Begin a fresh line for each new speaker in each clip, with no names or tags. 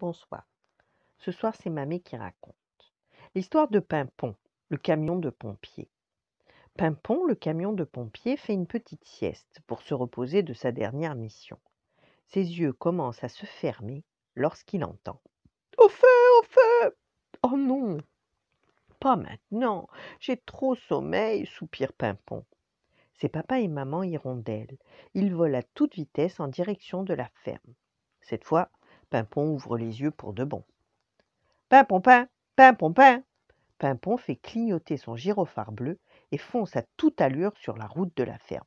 Bonsoir. Ce soir, c'est Mamie qui raconte. L'histoire de Pimpon, le camion de pompier. Pimpon, le camion de pompier, fait une petite sieste pour se reposer de sa dernière mission. Ses yeux commencent à se fermer lorsqu'il entend Au feu, au feu Oh non Pas maintenant J'ai trop sommeil, soupire Pimpon. Ses papa et maman d'elle. Ils volent à toute vitesse en direction de la ferme. Cette fois, Pimpon ouvre les yeux pour de bon. Pimpon-pin, pimpon-pin Pimpon fait clignoter son gyrophare bleu et fonce à toute allure sur la route de la ferme.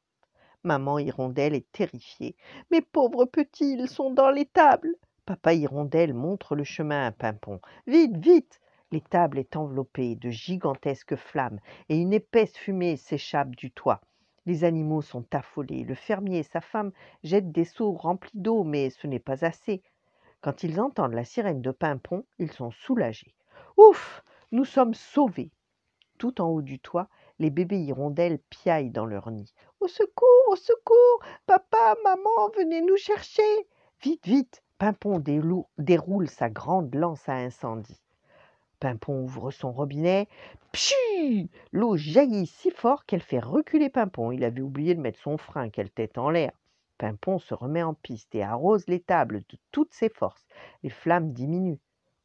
Maman Hirondelle est terrifiée. Mes pauvres petits, ils sont dans l'étable Papa Hirondelle montre le chemin à Pimpon. Vite, vite L'étable est enveloppée de gigantesques flammes et une épaisse fumée s'échappe du toit. Les animaux sont affolés. Le fermier et sa femme jettent des seaux remplis d'eau, mais ce n'est pas assez. Quand ils entendent la sirène de Pimpon, ils sont soulagés. Ouf Nous sommes sauvés Tout en haut du toit, les bébés hirondelles piaillent dans leur nid. Au secours Au secours Papa, maman, venez nous chercher Vite, vite Pimpon déroule sa grande lance à incendie. Pimpon ouvre son robinet. Pshhh L'eau jaillit si fort qu'elle fait reculer Pimpon. Il avait oublié de mettre son frein, quelle tête en l'air. Pimpon se remet en piste et arrose les tables de toutes ses forces. Les flammes diminuent.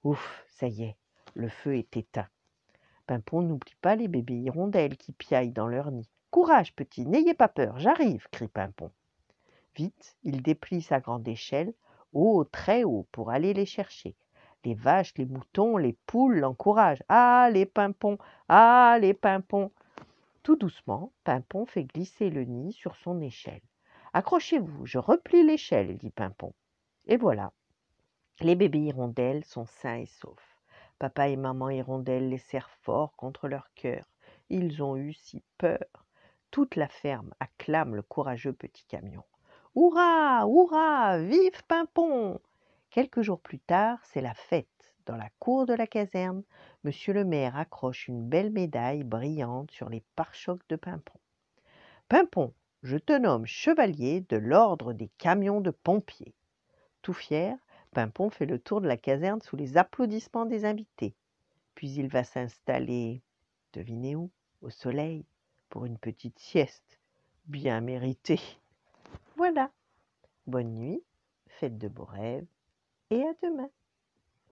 Ouf, ça y est, le feu est éteint. Pimpon n'oublie pas les bébés hirondelles qui piaillent dans leur nid. Courage, petit, n'ayez pas peur, j'arrive, crie Pimpon. Vite, il déplie sa grande échelle, haut, très haut, pour aller les chercher. Les vaches, les moutons, les poules l'encouragent. Ah, les pimpons Ah, les pimpons Tout doucement, Pimpon fait glisser le nid sur son échelle. Accrochez-vous, je replie l'échelle, dit Pimpon. Et voilà, les bébés hirondelles sont sains et saufs. Papa et maman hirondelles les serrent fort contre leur cœur. Ils ont eu si peur. Toute la ferme acclame le courageux petit camion. Hurrah Hurrah Vive Pimpon Quelques jours plus tard, c'est la fête. Dans la cour de la caserne, monsieur le maire accroche une belle médaille brillante sur les pare-chocs de Pimpon. Pimpon, je te nomme chevalier de l'ordre des camions de pompiers. Tout fier, Pimpon fait le tour de la caserne sous les applaudissements des invités. Puis il va s'installer, devinez où, au soleil, pour une petite sieste, bien méritée. Voilà. Bonne nuit, faites de beaux rêves, et à demain.